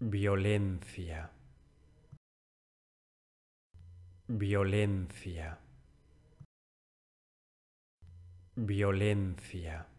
Violencia. Violencia. Violencia.